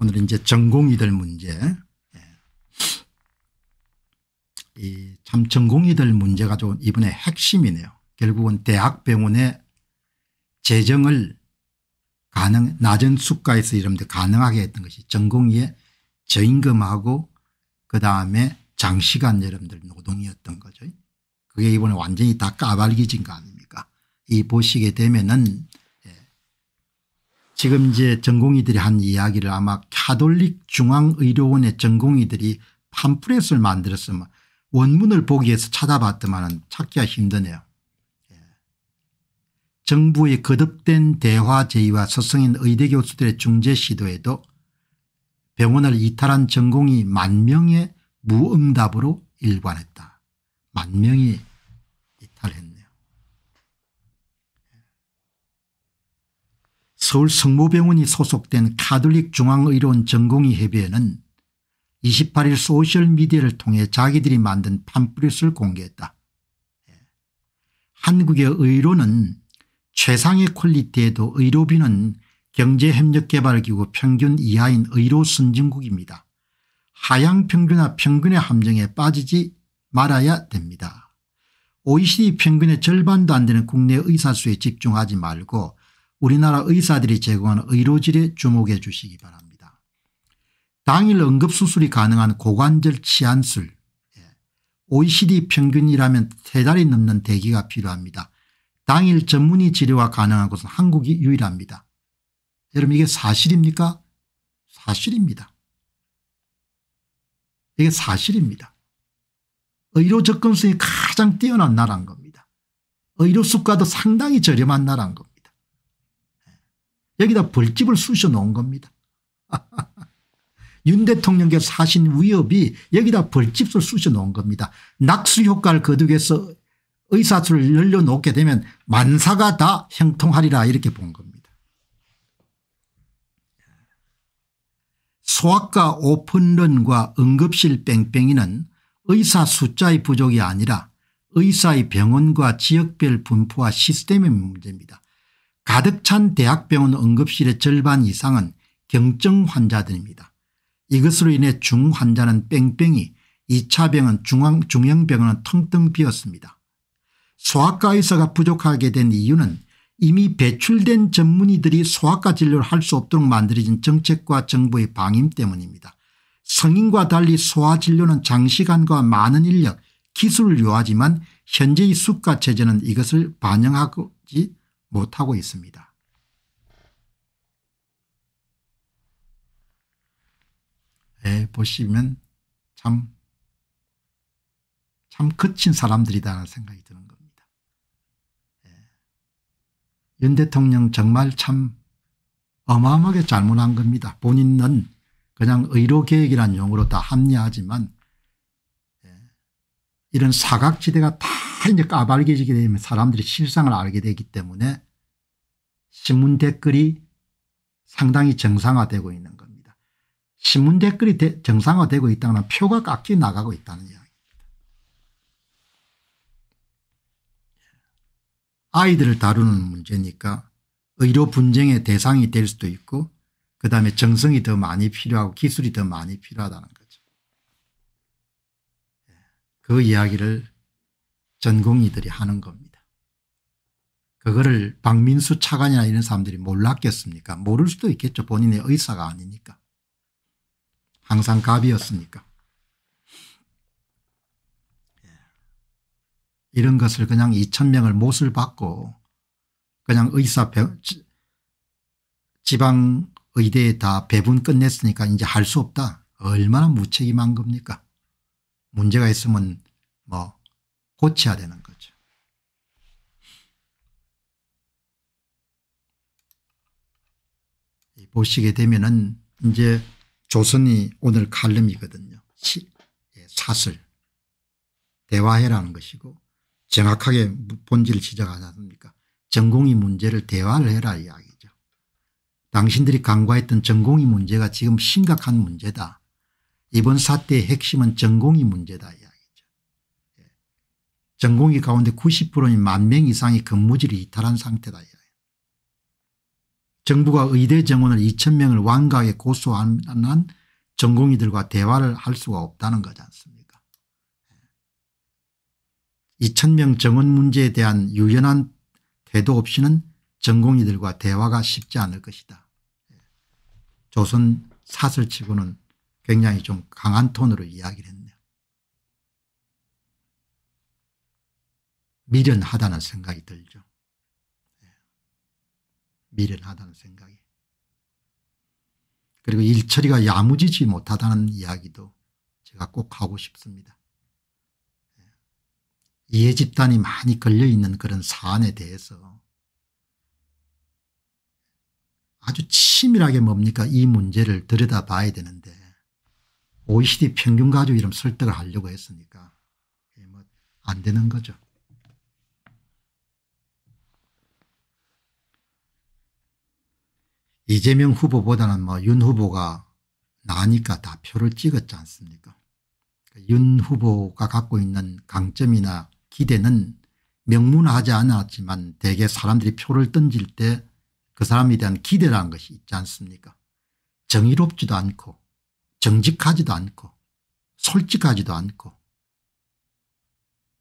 오늘은 이제 전공이 될 문제 예. 이참 전공이 될 문제가 좀 이번에 핵심이네요. 결국은 대학병원의 재정을 가능 낮은 수가에서 이런데 가능하게 했던 것이 전공의의 저임금하고 그다음에 장시간 여러분들 노동이었던 거죠. 그게 이번에 완전히 다 까발기진 거 아닙니까 이 보시게 되면은 지금 이제 전공의들이 한 이야기를 아마 카톨릭 중앙의료원의 전공의들이 팜프렛을 만들었으면 원문을 보기 위해서 찾아봤더만 찾기가 힘드네요. 예. 정부의 거듭된 대화 제의와 서성인 의대 교수들의 중재 시도에도 병원을 이탈한 전공이 만 명의 무응답으로 일관했다. 만 명이 서울 성모병원이 소속된 카톨릭 중앙의료원 전공의 협의회는 28일 소셜미디어를 통해 자기들이 만든 팜프릿을 공개했다. 예. 한국의 의료는 최상의 퀄리티에도 의료비는 경제협력개발기구 평균 이하인 의료선진국입니다. 하향평균화 평균의 함정에 빠지지 말아야 됩니다. OECD 평균의 절반도 안 되는 국내 의사수에 집중하지 말고 우리나라 의사들이 제공하는 의료질에 주목해 주시기 바랍니다. 당일 응급수술이 가능한 고관절 치안술 OECD 예, 평균이라면 세 달이 넘는 대기가 필요합니다. 당일 전문의 치료가 가능한 곳은 한국이 유일합니다. 여러분 이게 사실입니까? 사실입니다. 이게 사실입니다. 의료 접근성이 가장 뛰어난 나라인 겁니다. 의료 수가도 상당히 저렴한 나라인 겁니다. 여기다 벌집을 쑤셔 놓은 겁니다. 윤 대통령께 사신 위협이 여기다 벌집을 쑤셔 놓은 겁니다. 낙수 효과를 거두겠어 의사수를 열려놓게 되면 만사가 다 형통하리라 이렇게 본 겁니다. 소아과 오픈런과 응급실 뺑뺑이는 의사 숫자의 부족이 아니라 의사의 병원과 지역별 분포와 시스템의 문제입니다. 가득 찬 대학병원 응급실의 절반 이상은 경증 환자들입니다. 이것으로 인해 중환자는 뺑뺑이 2차 병은 중앙, 중형병원은 텅텅 비었습니다. 소아과 의사가 부족하게 된 이유는 이미 배출된 전문의들이 소아과 진료를 할 수 없도록 만들어진 정책과 정부의 방임 때문입니다. 성인과 달리 소아진료는 장시간과 많은 인력 기술을 요하지만 현재의 수가 체제는 이것을 반영하지 못하고 있습니다. 예, 보시면 참, 참 거친 사람들이다라는 생각이 드는 겁니다. 예. 윤 대통령 정말 참 어마어마하게 잘못한 겁니다. 본인은 그냥 의료계획이란 용어로 다 합리화하지만 이런 사각지대가 다 이제 까발겨지게 되면 사람들이 실상을 알게 되기 때문에 신문 댓글이 상당히 정상화되고 있는 겁니다. 신문 댓글이 대, 정상화되고 있다는 표가 깎여 나가고 있다는 이야기입니다. 아이들을 다루는 문제니까 의료 분쟁의 대상이 될 수도 있고 그다음에 정성이 더 많이 필요하고 기술이 더 많이 필요하다는 것. 그 이야기를 전공이들이 하는 겁니다. 그거를 박민수 차관이나 이런 사람들이 몰랐겠습니까 모를 수도 있겠죠 본인의 의사가 아니니까. 항상 갑이었으니까. 이런 것을 그냥 2 0 0 0명을 못을 받고 그냥 의사 지방의대에 다 배분 끝냈으니까 이제 할 수 없다. 얼마나 무책임한 겁니까 문제가 있으면 뭐 고쳐야 되는 거죠. 보시게 되면은 이제 조선이 오늘 칼럼이거든요. 예, 사슬 대화해라는 것이고 정확하게 본질을 지적하지 않습니까 전공이 문제를 대화를 해라 이야기죠. 당신들이 강구했던 전공이 문제가 지금 심각한 문제다. 이번 사태의 핵심은 전공이 문제다 이야기죠. 예. 전공이 가운데 90%인 만 명 이상이 근무지를 이탈한 상태다 이야기. 정부가 의대 정원을 2천 명을 완가하게 고소한 전공의들과 대화를 할 수가 없다는 거지 않습니까? 2천 예. 명 정원 문제에 대한 유연한 태도 없이는 전공의들과 대화가 쉽지 않을 것이다. 예. 조선 사설치고는 굉장히 좀 강한 톤으로 이야기를 했네요. 미련하다는 생각이 들죠. 예. 미련하다는 생각이. 그리고 일처리가 야무지지 못하다는 이야기도 제가 꼭 하고 싶습니다. 예. 이해 집단이 많이 걸려있는 그런 사안에 대해서 아주 치밀하게 뭡니까 이 문제를 들여다봐야 되는데 OECD 평균 가족이름 설득을 하려고 했으니까 뭐 안 되는 거죠. 이재명 후보보다는 뭐 윤 후보가 나니까 다 표를 찍었지 않습니까 윤 후보가 갖고 있는 강점이나 기대는 명문하지 않았지만 대개 사람들이 표를 던질 때 그 사람에 대한 기대라는 것이 있지 않습니까 정의롭지도 않고 정직하지도 않고 솔직하지도 않고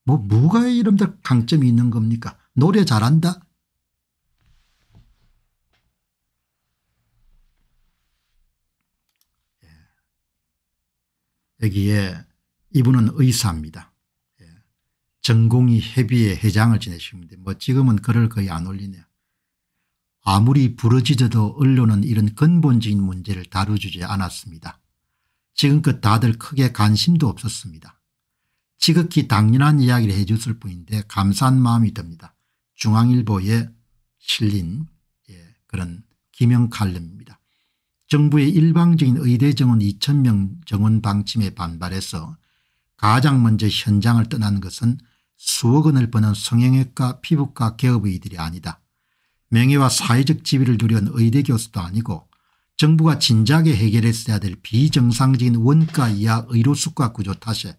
뭐 뭐가 이름들 강점이 있는 겁니까 노래 잘한다 예. 여기에 이분은 의사입니다. 전공이 예. 해비의 회장을 지내시는데 뭐 지금은 글을 거의 안 올리네요. 아무리 부러지져도 언론은 이런 근본적인 문제를 다루지 않았습니다. 지금껏 다들 크게 관심도 없었습니다. 지극히 당연한 이야기를 해줬을 뿐인데 감사한 마음이 듭니다. 중앙일보에 실린 예, 그런 기명 칼럼입니다. 정부의 일방적인 의대 정원 2천명 정원 방침에 반발해서 가장 먼저 현장을 떠난 것은 수억 원을 버는 성형외과 피부과 개업의들이 아니다. 명예와 사회적 지위를 누려온 의대 교수도 아니고 정부가 진작에 해결했어야 될 비정상적인 원가 이하 의료수가 구조 탓에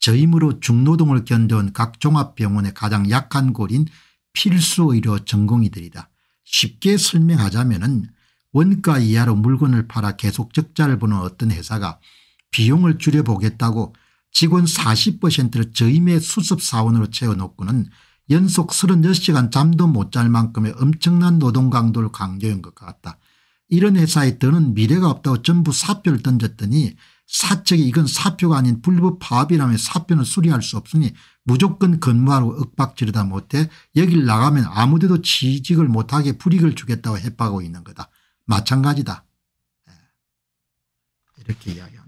저임으로 중노동을 견뎌온 각 종합병원의 가장 약한 골인 필수의료 전공의들이다. 쉽게 설명하자면 은 원가 이하로 물건을 팔아 계속 적자를 보는 어떤 회사가 비용을 줄여보겠다고 직원 40%를 저임의 수습사원으로 채워놓고는 연속 36시간 잠도 못 잘 만큼의 엄청난 노동 강도를 강조한것 같다. 이런 회사에 더는 미래가 없다고 전부 사표를 던졌더니 사측이 이건 사표가 아닌 불법 파업이라며 사표는 수리할 수 없으니 무조건 근무하라고 억박지르다 못해 여길 나가면 아무데도 취직을 못하게 불이익을 주겠다고 협박하고 있는 거다. 마찬가지다. 예. 이렇게 이야기합니다.